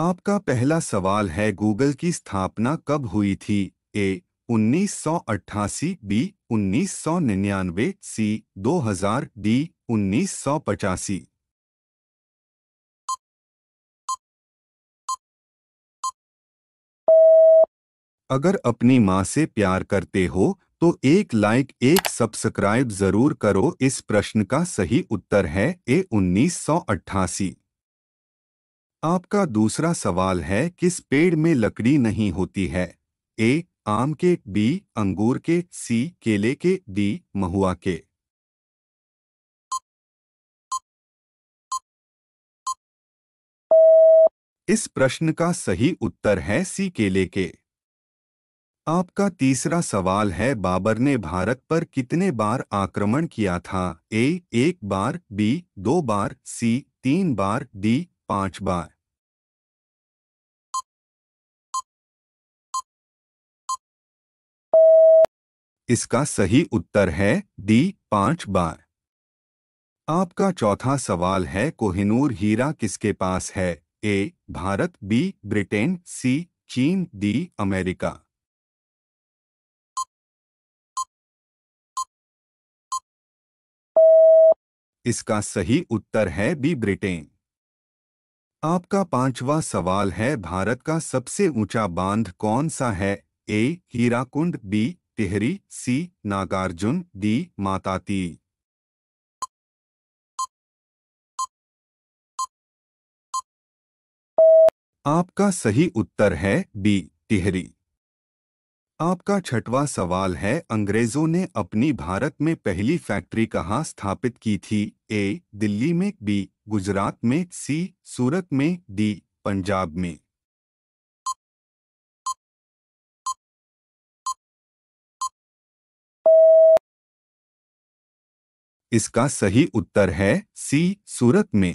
आपका पहला सवाल है गूगल की स्थापना कब हुई थी ए 1988 बी 1999 सी 2000 डी उन्नीस अगर अपनी माँ से प्यार करते हो तो एक लाइक एक सब्सक्राइब जरूर करो इस प्रश्न का सही उत्तर है ए 1988 आपका दूसरा सवाल है किस पेड़ में लकड़ी नहीं होती है ए आम के बी अंगूर के सी केले के डी महुआ के इस प्रश्न का सही उत्तर है सी केले के आपका तीसरा सवाल है बाबर ने भारत पर कितने बार आक्रमण किया था ए एक बार बी दो बार सी तीन बार डी पांच बार इसका सही उत्तर है डी पांच बार आपका चौथा सवाल है कोहिनूर हीरा किसके पास है A Bharat B Britain C चीन डी अमेरिका इसका सही उत्तर है बी ब्रिटेन आपका पांचवा सवाल है भारत का सबसे ऊंचा बांध कौन सा है A Hirakud B Tehri C Nagarjuna D माताती आपका सही उत्तर है बी टिहरी आपका छठवां सवाल है अंग्रेजों ने अपनी भारत में पहली फैक्ट्री कहाँ स्थापित की थी ए दिल्ली में बी गुजरात में सी सूरत में डी पंजाब में इसका सही उत्तर है सी सूरत में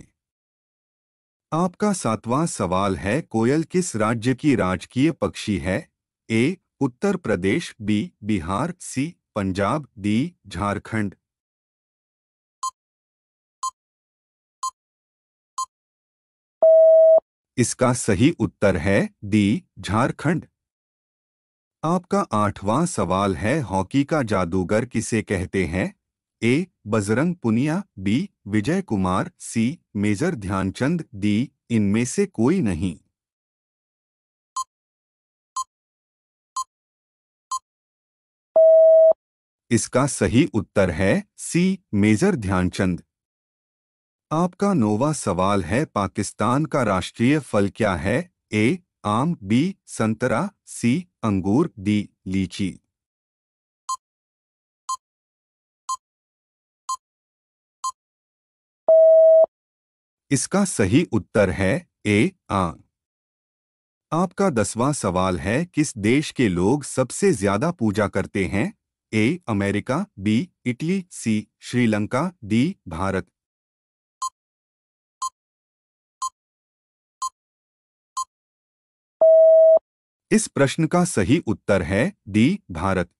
आपका सातवां सवाल है कोयल किस राज्य की राजकीय पक्षी है A Uttar Pradesh B Bihar C Punjab D Jharkhand इसका सही उत्तर है डी झारखंड आपका आठवां सवाल है हॉकी का जादूगर किसे कहते हैं A Bajrang Punia B Vijay Kumar C major Dhyan Chand D इनमें से कोई नहीं इसका सही उत्तर है सी मेजर ध्यानचंद आपका नोवा सवाल है पाकिस्तान का राष्ट्रीय फल क्या है ए आम बी संतरा सी अंगूर डी लीची इसका सही उत्तर है ए आ आपका दसवां सवाल है किस देश के लोग सबसे ज्यादा पूजा करते हैं A America B Italy C Sri Lanka D Bharat इस प्रश्न का सही उत्तर है डी भारत